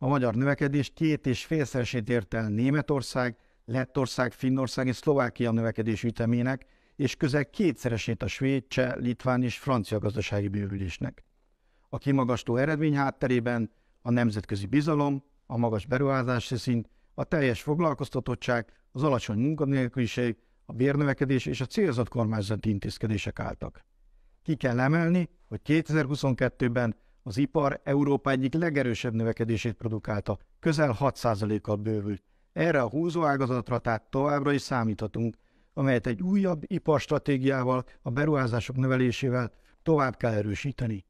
A magyar növekedés két és félszeresét ért el Németország, Lettország, Finnország és Szlovákia növekedés ütemének, és közel kétszeresét a svéd, cseh, litván és francia gazdasági bővülésnek. A kimagasló eredmény hátterében a nemzetközi bizalom, a magas beruházási szint, a teljes foglalkoztatottság, az alacsony munkanélküliség, a bérnövekedés és a célzott kormányzati intézkedések álltak. Ki kell emelni, hogy 2022-ben az ipar Európa egyik legerősebb növekedését produkálta, közel 6%-kal bővült. Erre a húzó ágazatra tehát továbbra is számíthatunk, amelyet egy újabb iparstratégiával, a beruházások növelésével tovább kell erősíteni.